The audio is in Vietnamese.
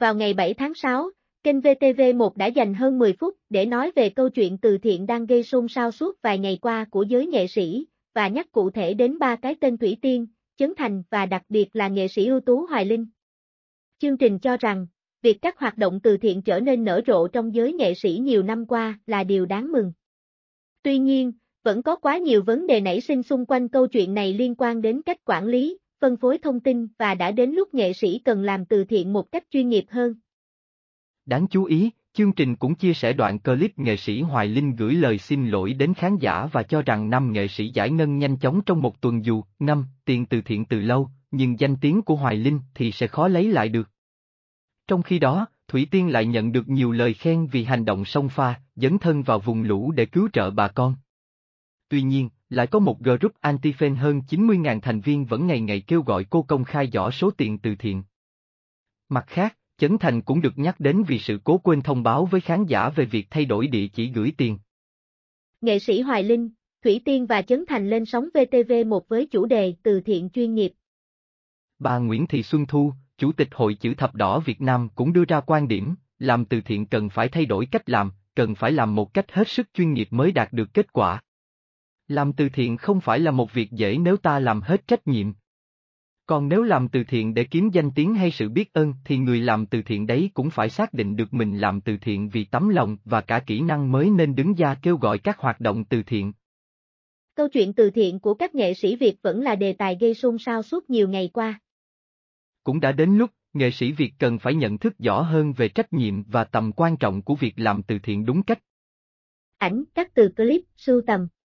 Vào ngày 7 tháng 6, kênh VTV1 đã dành hơn 10 phút để nói về câu chuyện từ thiện đang gây xôn xao suốt vài ngày qua của giới nghệ sĩ, và nhắc cụ thể đến ba cái tên Thủy Tiên, Chấn Thành và đặc biệt là nghệ sĩ ưu tú Hoài Linh. Chương trình cho rằng, việc các hoạt động từ thiện trở nên nở rộ trong giới nghệ sĩ nhiều năm qua là điều đáng mừng. Tuy nhiên, vẫn có quá nhiều vấn đề nảy sinh xung quanh câu chuyện này liên quan đến cách quản lý, phân phối thông tin và đã đến lúc nghệ sĩ cần làm từ thiện một cách chuyên nghiệp hơn. Đáng chú ý, chương trình cũng chia sẻ đoạn clip nghệ sĩ Hoài Linh gửi lời xin lỗi đến khán giả và cho rằng năm nghệ sĩ giải ngân nhanh chóng trong một tuần dù năm tiền từ thiện từ lâu, nhưng danh tiếng của Hoài Linh thì sẽ khó lấy lại được. Trong khi đó, Thủy Tiên lại nhận được nhiều lời khen vì hành động sông pha, dấn thân vào vùng lũ để cứu trợ bà con. Tuy nhiên, lại có một group anti-fan hơn 90.000 thành viên vẫn ngày ngày kêu gọi cô công khai rõ số tiền từ thiện. Mặt khác, Chấn Thành cũng được nhắc đến vì sự cố quên thông báo với khán giả về việc thay đổi địa chỉ gửi tiền. Nghệ sĩ Hoài Linh, Thủy Tiên và Chấn Thành lên sóng VTV1 với chủ đề từ thiện chuyên nghiệp. Bà Nguyễn Thị Xuân Thu, Chủ tịch Hội Chữ Thập Đỏ Việt Nam cũng đưa ra quan điểm, làm từ thiện cần phải thay đổi cách làm, cần phải làm một cách hết sức chuyên nghiệp mới đạt được kết quả. Làm từ thiện không phải là một việc dễ nếu ta làm hết trách nhiệm. Còn nếu làm từ thiện để kiếm danh tiếng hay sự biết ơn thì người làm từ thiện đấy cũng phải xác định được mình làm từ thiện vì tấm lòng và cả kỹ năng mới nên đứng ra kêu gọi các hoạt động từ thiện. Câu chuyện từ thiện của các nghệ sĩ Việt vẫn là đề tài gây xôn xao suốt nhiều ngày qua. Cũng đã đến lúc, nghệ sĩ Việt cần phải nhận thức rõ hơn về trách nhiệm và tầm quan trọng của việc làm từ thiện đúng cách. Ảnh, các từ clip, sưu tầm,